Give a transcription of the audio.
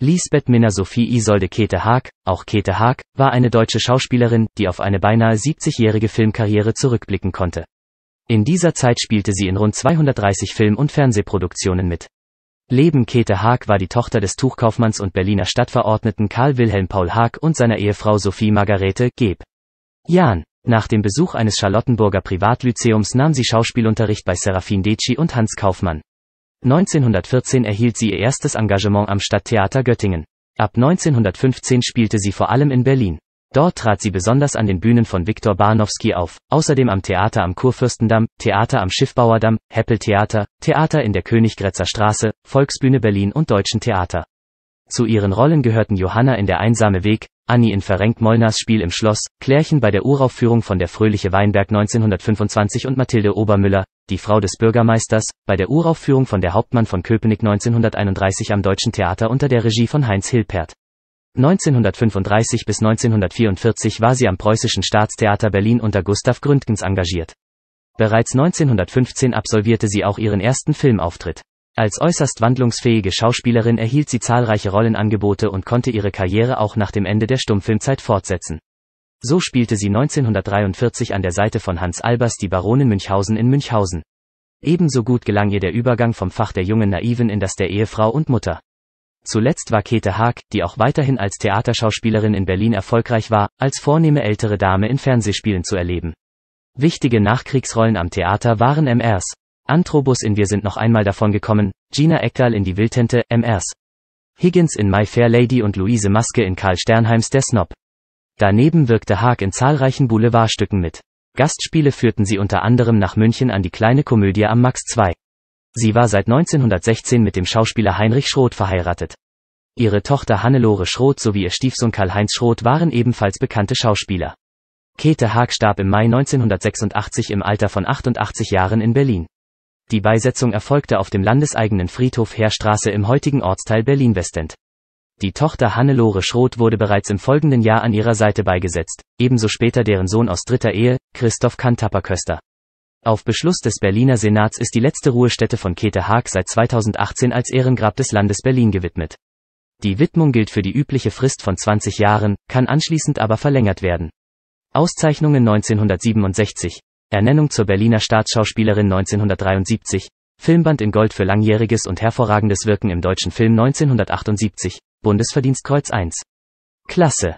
Lisbeth Minna Sophie Isolde Käthe Haag, auch Käthe Haag, war eine deutsche Schauspielerin, die auf eine beinahe 70-jährige Filmkarriere zurückblicken konnte. In dieser Zeit spielte sie in rund 230 Film- und Fernsehproduktionen mit. Leben Käthe Haag war die Tochter des Tuchkaufmanns und Berliner Stadtverordneten Karl Wilhelm Paul Haag und seiner Ehefrau Sophie Margarete Geb. Jahn. Nach dem Besuch eines Charlottenburger Privatlyzeums nahm sie Schauspielunterricht bei Serafin Deci und Hans Kaufmann. 1914 erhielt sie ihr erstes Engagement am Stadttheater Göttingen. Ab 1915 spielte sie vor allem in Berlin. Dort trat sie besonders an den Bühnen von Viktor Barnowski auf, außerdem am Theater am Kurfürstendamm, Theater am Schiffbauerdamm, Heppel-Theater, Theater in der Königgrätzer Straße, Volksbühne Berlin und Deutschen Theater. Zu ihren Rollen gehörten Johanna in Der einsame Weg, Annie in verrenkt Molnars Spiel im Schloss, Klärchen bei der Uraufführung von Der fröhliche Weinberg 1925 und Mathilde Obermüller, die Frau des Bürgermeisters, bei der Uraufführung von Der Hauptmann von Köpenick 1931 am Deutschen Theater unter der Regie von Heinz Hilpert. 1935 bis 1944 war sie am Preußischen Staatstheater Berlin unter Gustav Gründgens engagiert. Bereits 1915 absolvierte sie auch ihren ersten Filmauftritt. Als äußerst wandlungsfähige Schauspielerin erhielt sie zahlreiche Rollenangebote und konnte ihre Karriere auch nach dem Ende der Stummfilmzeit fortsetzen. So spielte sie 1943 an der Seite von Hans Albers die Baronin Münchhausen in Münchhausen. Ebenso gut gelang ihr der Übergang vom Fach der jungen Naiven in das der Ehefrau und Mutter. Zuletzt war Käthe Haag, die auch weiterhin als Theaterschauspielerin in Berlin erfolgreich war, als vornehme ältere Dame in Fernsehspielen zu erleben. Wichtige Nachkriegsrollen am Theater waren MRs. Anthrobus in Wir sind noch einmal davon gekommen, Gina Eckdahl in Die Wildtente, MRs. Higgins in My Fair Lady und Luise Maske in Karl Sternheims Der Snob. Daneben wirkte Haag in zahlreichen Boulevardstücken mit. Gastspiele führten sie unter anderem nach München an die kleine Komödie am Max II. Sie war seit 1916 mit dem Schauspieler Heinrich Schroth verheiratet. Ihre Tochter Hannelore Schroth sowie ihr Stiefsohn Karl-Heinz Schroth waren ebenfalls bekannte Schauspieler. Käthe Haag starb im Mai 1986 im Alter von 88 Jahren in Berlin. Die Beisetzung erfolgte auf dem landeseigenen Friedhof Heerstraße im heutigen Ortsteil Berlin-Westend. Die Tochter Hannelore Schroth wurde bereits im folgenden Jahr an ihrer Seite beigesetzt, ebenso später deren Sohn aus dritter Ehe, Christoph Kantapper-Köster. Auf Beschluss des Berliner Senats ist die letzte Ruhestätte von Käthe Haag seit 2018 als Ehrengrab des Landes Berlin gewidmet. Die Widmung gilt für die übliche Frist von 20 Jahren, kann anschließend aber verlängert werden. Auszeichnungen 1967, Ernennung zur Berliner Staatsschauspielerin 1973, Filmband in Gold für langjähriges und hervorragendes Wirken im deutschen Film 1978, Bundesverdienstkreuz 1. Klasse.